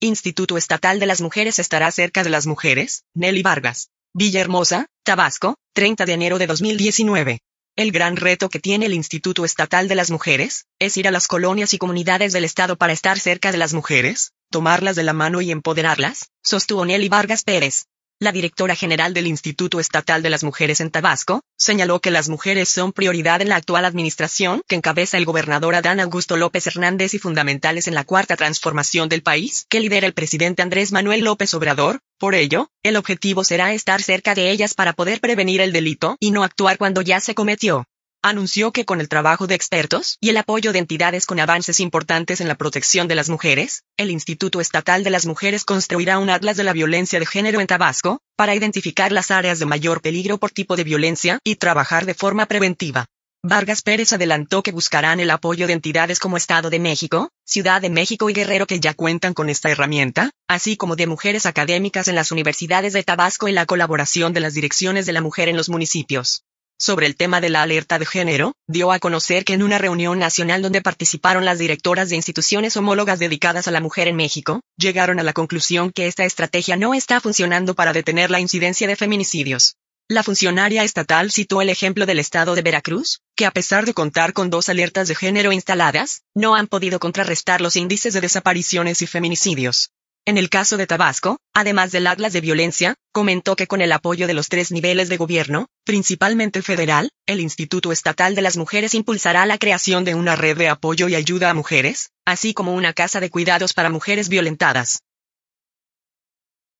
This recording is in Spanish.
Instituto Estatal de las Mujeres estará cerca de las mujeres, Nelly Vargas. Villahermosa, Tabasco, 30 de enero de 2019. El gran reto que tiene el Instituto Estatal de las Mujeres es ir a las colonias y comunidades del Estado para estar cerca de las mujeres, tomarlas de la mano y empoderarlas, sostuvo Nelly Vargas Pérez. La directora general del Instituto Estatal de las Mujeres en Tabasco señaló que las mujeres son prioridad en la actual administración que encabeza el gobernador Adán Augusto López Hernández y fundamentales en la cuarta transformación del país que lidera el presidente Andrés Manuel López Obrador. Por ello, el objetivo será estar cerca de ellas para poder prevenir el delito y no actuar cuando ya se cometió anunció que con el trabajo de expertos y el apoyo de entidades con avances importantes en la protección de las mujeres, el Instituto Estatal de las Mujeres construirá un atlas de la violencia de género en Tabasco, para identificar las áreas de mayor peligro por tipo de violencia y trabajar de forma preventiva. Vargas Pérez adelantó que buscarán el apoyo de entidades como Estado de México, Ciudad de México y Guerrero que ya cuentan con esta herramienta, así como de mujeres académicas en las universidades de Tabasco y la colaboración de las direcciones de la mujer en los municipios sobre el tema de la alerta de género, dio a conocer que en una reunión nacional donde participaron las directoras de instituciones homólogas dedicadas a la mujer en México, llegaron a la conclusión que esta estrategia no está funcionando para detener la incidencia de feminicidios. La funcionaria estatal citó el ejemplo del estado de Veracruz, que a pesar de contar con dos alertas de género instaladas, no han podido contrarrestar los índices de desapariciones y feminicidios. En el caso de Tabasco, además del Atlas de Violencia, comentó que con el apoyo de los tres niveles de gobierno, principalmente federal, el Instituto Estatal de las Mujeres impulsará la creación de una red de apoyo y ayuda a mujeres, así como una casa de cuidados para mujeres violentadas.